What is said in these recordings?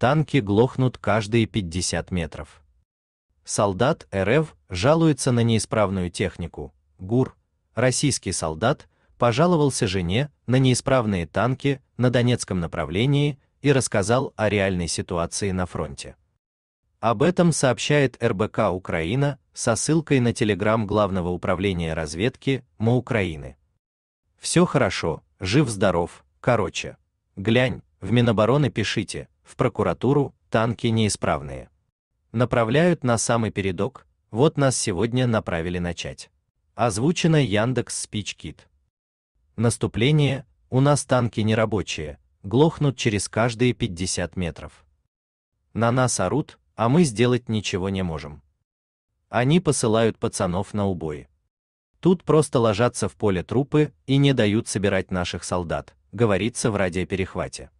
танки глохнут каждые 50 метров. Солдат РФ жалуется на неисправную технику. ГУР, российский солдат, пожаловался жене на неисправные танки на Донецком направлении и рассказал о реальной ситуации на фронте. Об этом сообщает РБК Украина со ссылкой на телеграм Главного управления разведки МО Украины. Все хорошо, жив-здоров, короче. Глянь, в Минобороны пишите, в прокуратуру, танки неисправные. Направляют на самый передок, вот нас сегодня направили начать. Озвучено Яндекс Спичкит. Наступление, у нас танки нерабочие, глохнут через каждые 50 метров. На нас орут, а мы сделать ничего не можем. Они посылают пацанов на убои. Тут просто ложатся в поле трупы и не дают собирать наших солдат, говорится в радиоперехвате.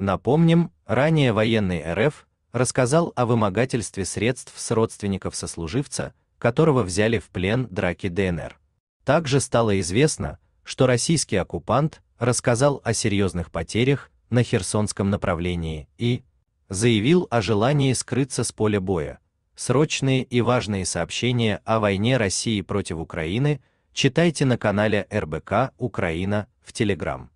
Напомним, ранее военный РФ рассказал о вымогательстве средств с родственников сослуживца, которого взяли в плен драки ДНР. Также стало известно, что российский оккупант рассказал о серьезных потерях на Херсонском направлении и заявил о желании скрыться с поля боя. Срочные и важные сообщения о войне России против Украины читайте на канале РБК Украина в Телеграм.